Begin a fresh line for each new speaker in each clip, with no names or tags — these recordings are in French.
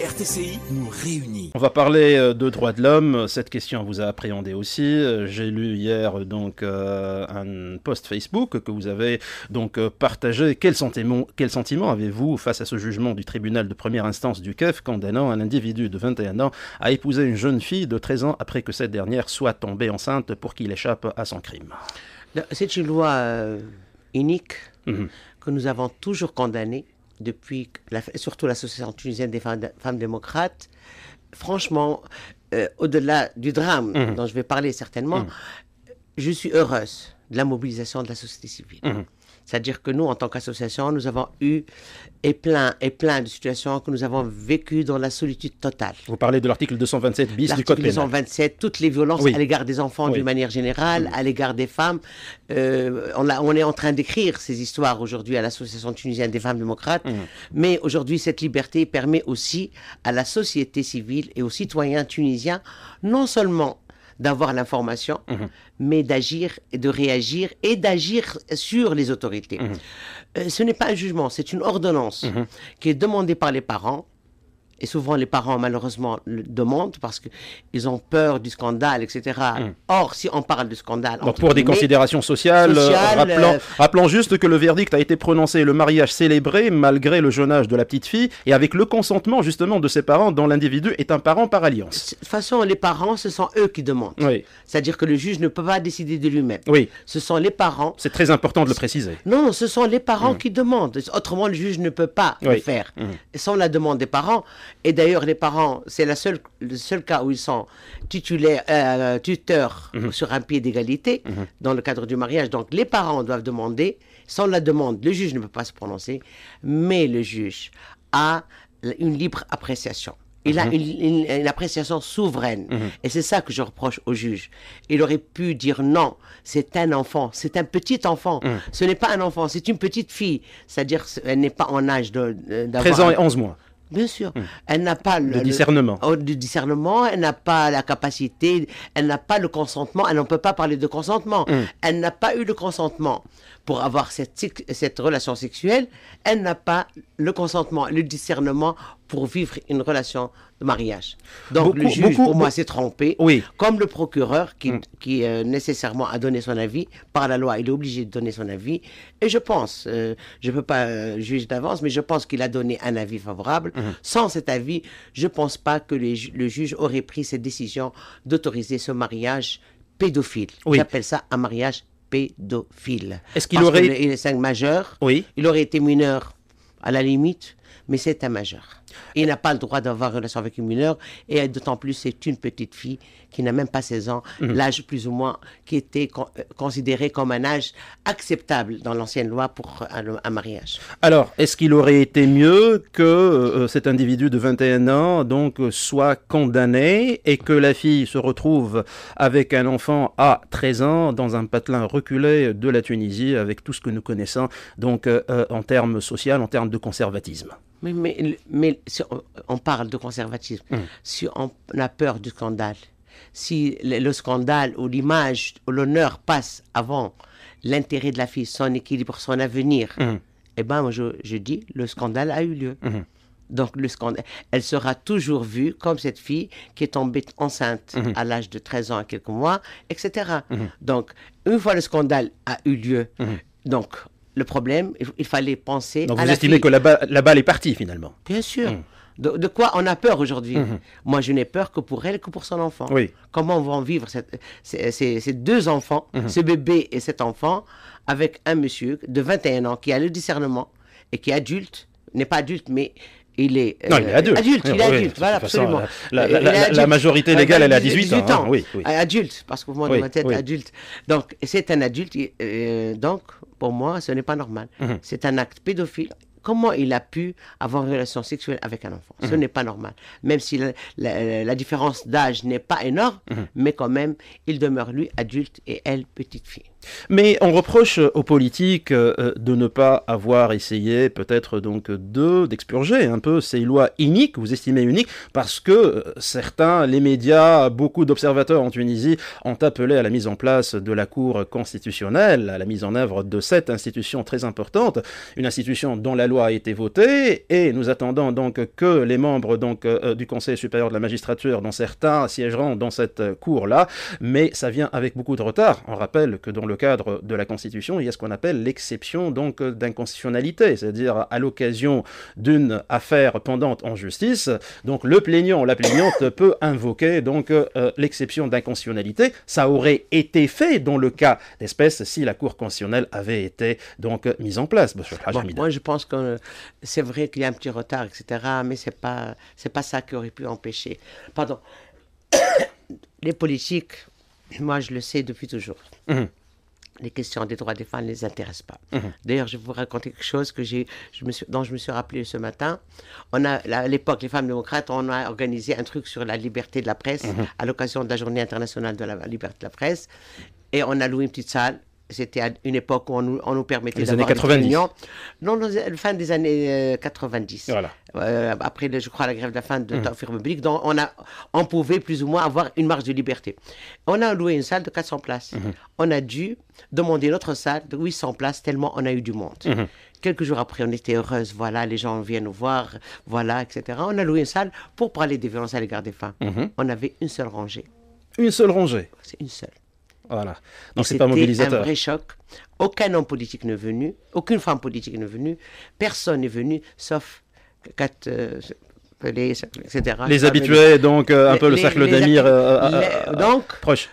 RTCI
nous réunit. On va parler euh, de droits de l'homme. Cette question vous a appréhendé aussi. Euh, j'ai lu hier euh, donc un post Facebook que vous avez donc partagé. Quel sentiment, avez-vous face à ce jugement du tribunal de première instance du KEF condamnant un individu de 21 ans à épouser une jeune fille de 13 ans après que cette dernière soit tombée enceinte pour qu'il échappe à son crime C'est une loi unique mhm. que nous avons
toujours condamnée depuis la, surtout l'association tunisienne des femmes, démocrates, franchement, euh, au-delà du drame mhm. dont je vais parler certainement, mhm. je suis heureuse de la mobilisation de la société civile. Mhm. C'est-à-dire que nous, en tant qu'association, nous avons eu et plein et plein de situations que nous avons vécues dans la solitude totale. Vous
parlez de l'article 227 bis du Code pénal.
227, toutes les violences à l'égard des enfants d'une manière générale, mm. à l'égard des femmes. Euh, on, on, est en train d'écrire ces histoires aujourd'hui à l'Association tunisienne des femmes démocrates, mm. mais aujourd'hui, cette liberté permet aussi à la société civile et aux citoyens tunisiens non seulement d'avoir l'information, mhm. mais d'agir, et de réagir et d'agir sur les autorités. Mhm. Euh, ce n'est pas un jugement, c'est une ordonnance mhm. qui est demandée par les parents et souvent, les parents, malheureusement, le demandent parce qu'ils ont peur du scandale, etc. Hmm. Or, si on parle du scandale.
Donc, bah, pour des considérations sociales, euh, rappelant, euh, rappelons, juste que le verdict a été prononcé, le mariage célébré malgré le jeune âge de la petite fille et avec le consentement, justement, de ses parents, dont l'individu est un parent par alliance. De toute façon, les parents, ce sont eux qui demandent. C'est-à-dire que le juge ne peut pas décider de lui-même. Oui. Ce sont les parents. C'est très important de le préciser.
Non, ce sont les parents hmm. qui demandent. Autrement, le juge ne peut pas le faire. Hmm. Sans la demande des parents, et d'ailleurs, les parents, c'est la seule, le seul cas où ils sont euh, tuteurs mhm. sur un pied d'égalité mhm. dans le cadre du mariage. Donc, les parents doivent demander, sans la demande, le juge ne peut pas se prononcer, mais le juge a une libre appréciation. Il a mhm. une, appréciation souveraine. Et c'est ça que je reproche au juge. Il aurait pu dire non, c'est un enfant, c'est un petit enfant. Ce n'est pas un enfant, c'est une petite fille. C'est-à-dire, elle n'est pas en âge d'avoir... 13 ans et 11 mois. Bien sûr. Hmm. Elle n'a pas le, oh, discernement. elle n'a pas la capacité, elle n'a pas le consentement, elle ne peut pas parler de consentement. Hmm. Elle n'a pas eu le consentement. Pour avoir cette, cette relation sexuelle, elle n'a pas le consentement, le discernement pour vivre une relation de mariage. Donc le juge, pour moi, s'est trompé. Oui. Comme le procureur, qui, mm. euh, nécessairement a donné son avis, par la loi, il est obligé de donner son avis. Et je pense, euh, je ne peux pas euh, juger d'avance, mais je pense qu'il a donné un avis favorable. Mm-hmm. Sans cet avis, je ne pense pas que le juge aurait pris cette décision d'autoriser ce mariage pédophile. J'appelle ça un mariage pédophile. Est-ce qu'il aurait... il est 5 majeur. Oui. Il aurait été mineur à la limite mais c'est un majeur. Il n'a pas le droit d'avoir une relation avec une mineure, et d'autant plus c'est une petite fille qui n'a même pas 16 ans, mhm. l'âge plus ou moins qui était euh, considéré comme un âge acceptable dans l'ancienne loi pour un, mariage.
Alors, est-ce qu'il aurait été mieux que euh, euh, cet individu de 21 ans donc soit condamné et que la fille se retrouve avec un enfant à 13 ans dans un patelin reculé de la Tunisie avec tout ce que nous connaissons donc en termes social, en termes de conservatisme mais, on, parle de conservatisme. Hum.
Si on, a peur du scandale, si le, scandale ou l'image ou l'honneur passe avant l'intérêt de la fille, son équilibre, son avenir, hum. eh bien, je, dis, le scandale a eu lieu. Hum. Donc, le scandale, elle sera toujours vue comme cette fille qui est tombée enceinte à l'âge de 13 ans à quelques mois, etc. Donc, une fois le scandale a eu lieu, donc, le problème, il fallait penser. Donc vous estimez que la,
la, balle est partie finalement Bien sûr. Hum.
De, quoi on a peur aujourd'hui hum, hum. Moi, je n'ai peur que pour elle, que pour son enfant. Oui. Comment vont vivre ces, deux enfants, ce bébé et cet enfant, avec un monsieur de 21 ans qui a le discernement et qui est adulte, n'est pas adulte, mais il est, non, il est euh, adulte. il est adulte, voilà, absolument. la, majorité légale, elle a 18, 18 ans. Hein, oui, ah, adulte, parce que moi, dans ma tête, adulte. Donc, c'est un adulte, euh, donc, pour moi, ce n'est pas normal. Mhm. C'est un acte pédophile comment il a pu avoir une relation sexuelle avec un enfant. Ce mhm. n'est pas normal. Même si la, différence d'âge n'est pas énorme, mhm. mais quand même, il demeure lui adulte et elle petite fille.
Mais on reproche euh, aux politiques euh, euh, de ne pas avoir essayé peut-être donc de d'expurger un peu ces lois uniques vous estimez uniques, parce que certains, les médias, beaucoup d'observateurs en Tunisie ont appelé à la mise en place de la Cour constitutionnelle, à la mise en œuvre de cette institution très importante, une institution dont la loi a été votée et nous attendons donc que les membres donc, euh, euh, du Conseil supérieur de la magistrature, dont certains siégeront dans cette cour-là, mais ça vient avec beaucoup de retard. On rappelle que dans le cadre de la Constitution, il y a ce qu'on appelle l'exception donc d'inconstitutionnalité, c'est-à-dire à, l'occasion d'une affaire pendante en justice, donc le plaignant ou la plaignante peut invoquer donc euh, l'exception d'inconstitutionnalité. Ça aurait été fait dans le cas d'espèce si la Cour constitutionnelle avait été donc mise en place. moi, je pense
que euh, c'est vrai qu'il y a un petit retard, etc., mais ce n'est pas, pas ça qui aurait pu empêcher. Pardon. les politiques, moi je le sais depuis toujours. Mhm. Les questions des droits des femmes ne les intéressent pas. Mhm. D'ailleurs, je vais vous raconter quelque chose que j'ai, dont je me suis rappelé ce matin. On a, à l'époque, les femmes démocrates, on a organisé un truc sur la liberté de la presse mhm. à l'occasion de la Journée internationale de la liberté de la presse. Et on a loué une petite salle c'était à une époque où on nous, permettait d'avoir des 90 Non, non, fin des années 90. Euh, voilà. Euh, après, je crois, la grève de la fin de mmh. public. Donc, on, a, on pouvait plus ou moins avoir une marge de liberté. On a loué une salle de 400 places. Hum, hum. On a dû demander une autre salle de 800 places tellement on a eu du monde. Quelques jours après, on était heureuse, voilà, les gens viennent nous voir, voilà, etc. On a loué une salle pour parler des violences à l'égard des femmes. On avait une seule rangée. Une seule rangée C'est une seule.
Voilà. Donc c'est pas mobilisateur. un vrai
choc. Aucun homme politique n'est venu, aucune femme politique n'est venue, personne n'est venu, sauf quatre, euh, les, euh, Les habitués, donc un peu le cercle d'Amir euh, euh, donc,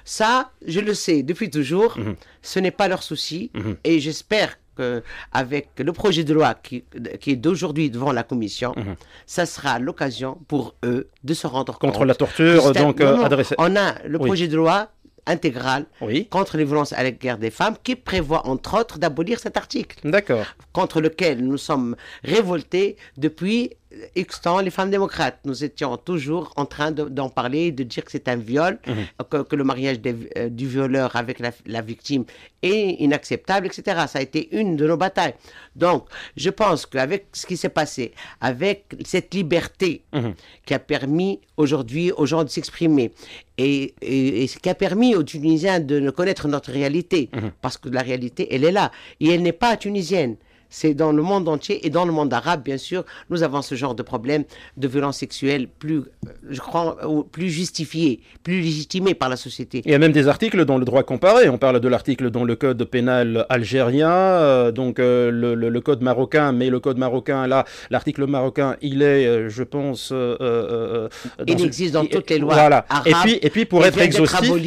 Ça, je le sais depuis toujours, mhm. ce n'est pas leur souci, mhm. et j'espère que avec le projet de loi qui, est d'aujourd'hui devant la commission, mhm. ça sera l'occasion pour eux de se rendre Contre compte. Contre la torture, donc adressée. On a le projet de loi intégrale contre les violences à l'égard des femmes qui prévoit entre autres d'abolir cet article. D'accord. Contre lequel nous sommes révoltés depuis Extant, les femmes démocrates, nous étions toujours en train d'en parler, de dire que c'est un viol, mhm. que, le mariage euh, du violeur avec la, victime est inacceptable, etc. Ça a été une de nos batailles. Donc, je pense qu'avec ce qui s'est passé, avec cette liberté mhm. qui a permis aujourd'hui aux gens de s'exprimer et, ce qui a permis aux Tunisiens de connaître notre réalité, mhm. parce que la réalité, elle est là, et elle n'est pas tunisienne c'est dans le monde entier et dans le monde arabe, bien sûr, nous avons ce genre de problème de violence sexuelle plus, euh, je crois, euh, plus justifié, plus légitimé par la société. Il y a même
des articles dans le droit comparé. On parle de l'article dans le code pénal algérien, euh, donc le, code marocain, mais le code marocain, là, l'article marocain, il est, je pense, il existe dans toutes les lois arabes. Et puis, et puis pour être exhaustif, au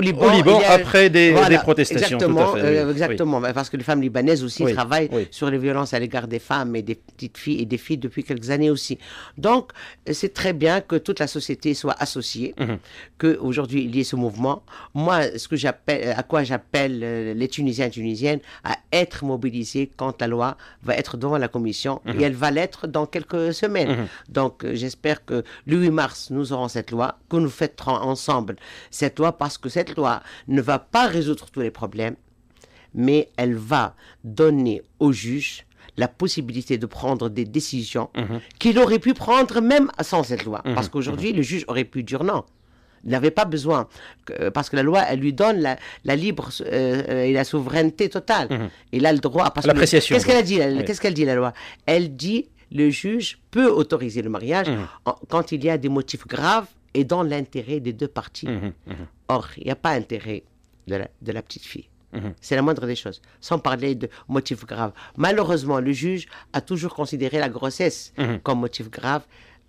Liban, après des, protestations. Exactement,
parce que les femmes libanaises aussi travaillent sur les violences à l'égard des femmes et des petites filles et des filles depuis quelques années aussi. Donc, c'est très bien que toute la société soit associée, mhm. Que qu'aujourd'hui il y ait ce mouvement. Moi, ce que j'appelle, à quoi j'appelle euh, les Tunisiens et Tunisiennes à être mobilisés quand la loi va être devant la Commission mhm. et elle va l'être dans quelques semaines. Mhm. Donc, euh, j'espère que le 8 mars, nous aurons cette loi, que nous fêterons ensemble cette loi parce que cette loi ne va pas résoudre tous les problèmes mais elle va donner au juge la possibilité de prendre des décisions mhm. qu'il aurait pu prendre même sans cette loi. Mhm. Parce qu'aujourd'hui, mhm. le juge aurait pu dire non. Il n'avait pas besoin, euh, parce que la loi, elle lui donne la, libre euh, euh, et la souveraineté totale. et a le droit. Parce L'appréciation. Qu'est-ce qu'elle dit, la loi Elle dit le juge peut autoriser le mariage quand il y a des motifs graves et dans l'intérêt des deux parties. Or, il n'y a pas intérêt de la petite fille. Mhm. C'est la moindre des choses, sans parler de motifs graves. Malheureusement, le juge a toujours considéré la grossesse mhm. comme motif grave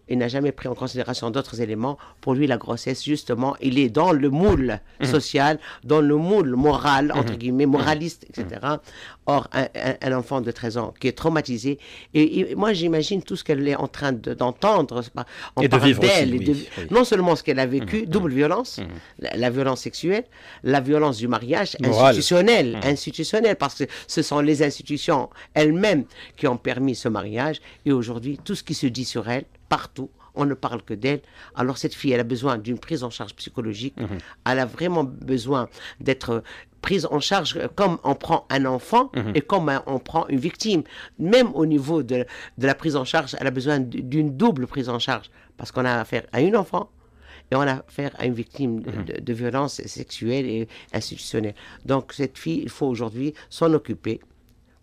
il n'a jamais pris en considération d'autres éléments. Pour lui, la grossesse, justement, il est dans le moule mhm. social, dans le moule moral, entre mhm. guillemets, mhm. moraliste, etc. Or, un, enfant de 13 ans qui est traumatisé, et, moi j'imagine tout ce qu'elle est en train d'entendre, en de non seulement ce qu'elle a vécu, double violence, la, violence sexuelle, la violence du mariage, institutionnel institutionnel parce que ce sont les institutions elles-mêmes qui ont permis ce mariage, et aujourd'hui, tout ce qui se dit sur elle, partout. On ne parle que d'elle. Alors cette fille, elle a besoin d'une prise en charge psychologique. Mhm. Elle a vraiment besoin d'être euh, prise en charge euh, comme on prend un enfant mhm. et comme euh, on prend une victime. Même au niveau de, la prise en charge, elle a besoin d'une double prise en charge. Parce qu'on a affaire à une enfant, et on a affaire à une victime de, mhm. de violences sexuelles et institutionnelles. Donc cette fille, il faut aujourd'hui s'en occuper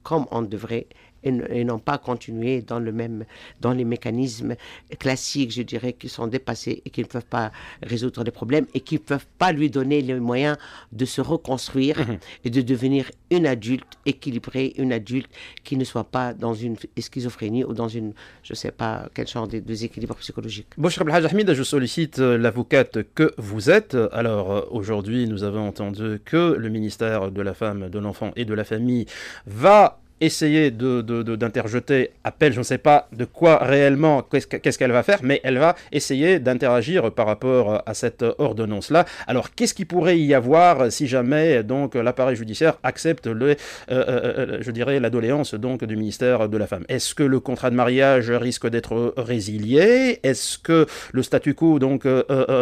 comme on devrait et, et, non pas continuer dans, le même, dans les mécanismes classiques, je dirais, qui sont dépassés et qui ne peuvent pas résoudre les problèmes et qui ne peuvent pas lui donner les moyens de se reconstruire mhm. et de devenir une adulte équilibrée, une adulte qui ne soit pas dans une schizophrénie ou dans une, je ne sais pas quel genre de déséquilibre psychologique.
Blahaj Hamid, je sollicite euh, l'avocate que vous êtes. Alors euh, aujourd'hui, nous avons entendu que le ministère de la Femme, de l'Enfant et de la Famille va essayer d'interjeter de, de, appel, je ne sais pas de quoi réellement, qu'est-ce qu'elle va faire, mais elle va essayer d'interagir par rapport à cette ordonnance-là. Alors qu'est-ce qui pourrait y avoir si jamais donc l'appareil judiciaire accepte le, euh, euh, euh, je dirais la donc du ministère de la Femme Est-ce que le contrat de mariage risque d'être résilié Est-ce que le statu quo donc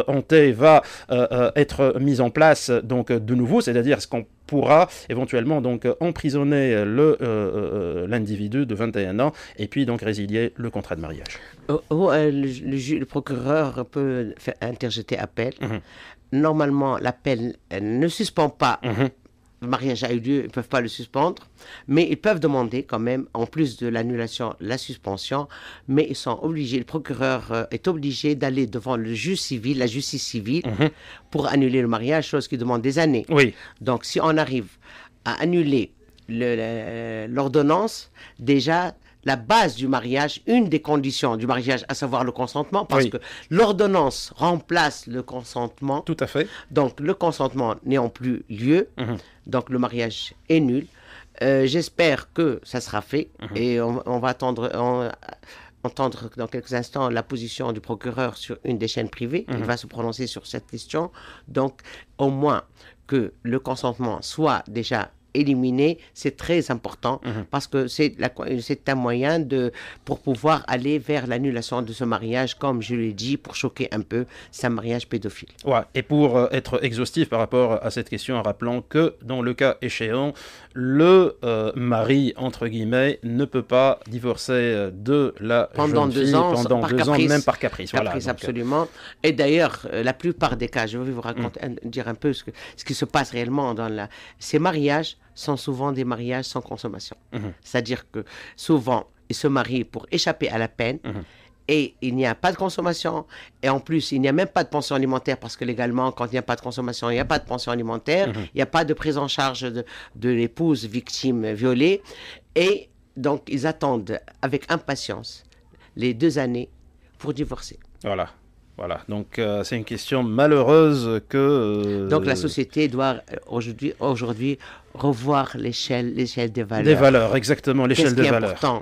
hanté va être mis en place donc de nouveau, c'est-à-dire ce qu'on pourra éventuellement donc euh, emprisonner euh, euh, l'individu de 21 ans et puis donc résilier le contrat de mariage.
Oh, oh, le, procureur peut interjeter appel. Mhm. Normalement, l'appel ne suspend pas mhm le mariage a eu lieu, ils ne peuvent pas le suspendre, mais ils peuvent demander quand même, en plus de l'annulation, la suspension, mais ils sont obligés, le procureur euh, est obligé d'aller devant le juge civil, la justice civile, mhm. pour annuler le mariage, chose qui demande des années. Oui. Donc si on arrive à annuler euh, l'ordonnance, déjà, la base du mariage, une des conditions du mariage, à savoir le consentement, parce que l'ordonnance remplace le consentement. Tout à fait. Donc le consentement n'ayant plus lieu, mhm. donc le mariage est nul. Euh, j'espère que ça sera fait mhm. et on, va attendre. entendre dans quelques instants la position du procureur sur une des chaînes privées. Il mhm. va se prononcer sur cette question. Donc, au moins que le consentement soit déjà éliminer c'est très important mhm. parce que c'est, c'est un moyen de, pour pouvoir aller vers l'annulation de ce mariage, comme je l'ai dit, pour choquer un peu, c'est mariage pédophile.
Ouais, et pour euh, être exhaustif par rapport à cette question, en rappelant que dans le cas échéant, le euh, mari, entre guillemets, ne peut pas divorcer euh, de la pendant deux ans, pendant deux caprice, ans, même par caprice. caprice euh, absolument.
Et d'ailleurs, la plupart des cas, je vais vous raconter, mm. dire un peu ce, qui se passe réellement dans la... ces mariages sont souvent des mariages sans consommation. Mm-hmm. C'est-à-dire que souvent, ils se marient pour échapper à la peine. Mm-hmm et il n'y a pas de consommation. Et en plus, il n'y a même pas de pension alimentaire parce que légalement, quand il n'y a pas de consommation, il n'y a pas de pension alimentaire. Mhm. Il n'y a pas de prise en charge de, l'épouse victime violée. Et donc, ils attendent avec impatience les deux années pour divorcer.
Voilà. Voilà, donc euh, c'est une question malheureuse que... Euh, donc la société doit euh, aujourd'hui,
revoir l'échelle, l'échelle des valeurs. Des valeurs, exactement, l'échelle des valeurs. Important